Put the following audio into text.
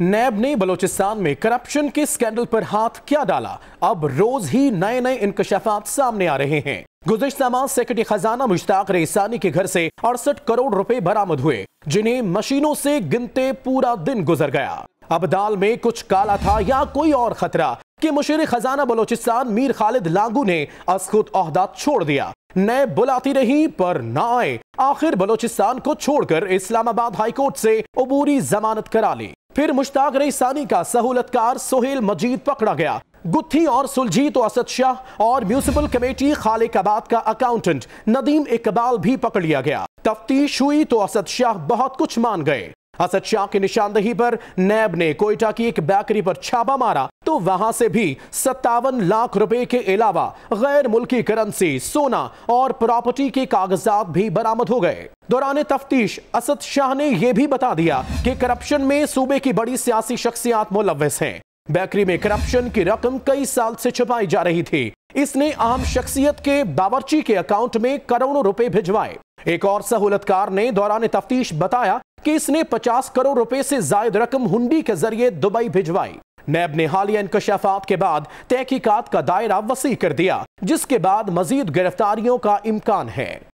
NAB نے بلوچستان میں corruption کے سکینڈل پر ہاتھ کیا ڈالا اب روز ہی نئے نئے انکشافات سامنے آ رہے ہیں گزشتہ ماہ سیکرٹری خزانہ مشتاق ریسانی کے گھر سے 68 کروڑ روپے برامد ہوئے جنہیں مشینوں سے گنتے پورا دن گزر گیا اب دال میں کچھ کالا تھا یا کوئی اور خطرہ کہ مشیر خزانہ بلوچستان میر خالد لانگو نے از خود عہدہ چھوڑ دیا نئے بلاتی رہی پر نہ آئے آخر بلوچستان کو چھوڑ کر اسلام آباد ہائی کورٹ سے عبوری ضمانت کرا لی پھر مشتاق ریسانی کا سہولت کار سہیل مجید پکڑا گیا گتھی اور سلجی تو اسد شاہ اور میونسپل کمیٹی خالق آباد کا اکاؤنٹنٹ ندیم اقبال بھی پکڑ لیا گیا تفتیش ہوئی تو اسد شاہ بہت کچھ مان گئے اسد شاہ کی نشاندہی پر نیب نے کوئٹہ کی ایک بیکری پر چھاپا مارا تو وہاں سے بھی ستاون لاکھ روپے کے علاوہ غیر ملکی کرنسی سونا اور پراپرٹی کے کاغذات بھی برامت ہو گئے دوران تفتیش اسد شاہ نے یہ بھی بتا دیا کہ کرپشن میں صوبے کی بڑی سیاسی شخصیات ملوث ہیں بیکری میں کرپشن کی رقم کئی سال سے چھپائی جا رہی تھی اس نے عام شخصیت کے باورچی کے اکاؤنٹ میں کروڑوں روپے بھجوائے ایک اور سہولت کار نے دوران تفتیش بتایا کہ اس نے پچاس کروڑ روپے سے زائد رقم ہنڈی کے ذریعے دبئی بھیجوائی نیب نے حالیہ انکشافات کے بعد تحقیقات کا دائرہ وسیع کر دیا جس کے بعد مزید گرفتاریوں کا امکان ہے